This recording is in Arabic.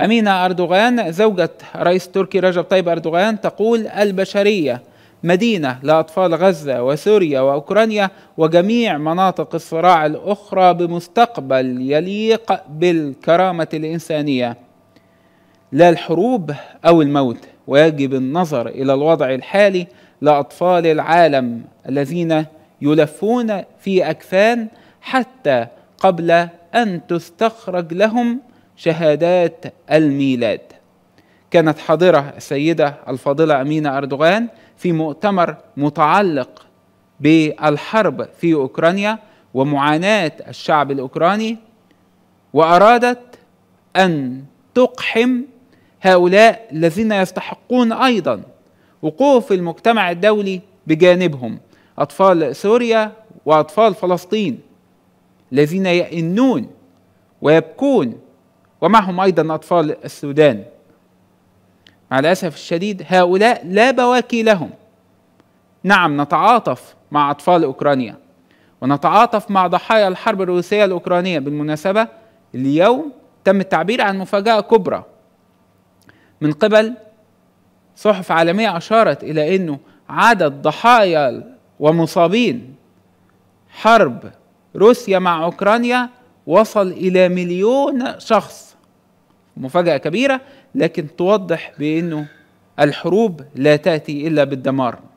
أمينة أردوغان زوجة رئيس تركي رجب طيب أردوغان تقول البشرية مدينة لأطفال غزة وسوريا وأوكرانيا وجميع مناطق الصراع الأخرى بمستقبل يليق بالكرامة الإنسانية لا الحروب أو الموت ويجب النظر إلى الوضع الحالي لأطفال العالم الذين يلفون في أكفان حتى قبل أن تستخرج لهم شهادات الميلاد كانت حاضرة السيدة الفاضلة أمينة أردوغان في مؤتمر متعلق بالحرب في أوكرانيا ومعاناة الشعب الأوكراني وأرادت أن تقحم هؤلاء الذين يستحقون أيضا وقوف المجتمع الدولي بجانبهم أطفال سوريا وأطفال فلسطين الذين يئنون ويبكون ومعهم أيضا أطفال السودان مع الأسف الشديد هؤلاء لا بواكي لهم نعم نتعاطف مع أطفال أوكرانيا ونتعاطف مع ضحايا الحرب الروسية الأوكرانية بالمناسبة اليوم تم التعبير عن مفاجأة كبرى من قبل صحف عالمية أشارت إلى أنه عدد ضحايا ومصابين حرب روسيا مع أوكرانيا وصل إلى مليون شخص مفاجأة كبيرة لكن توضح بأنه الحروب لا تأتي إلا بالدمار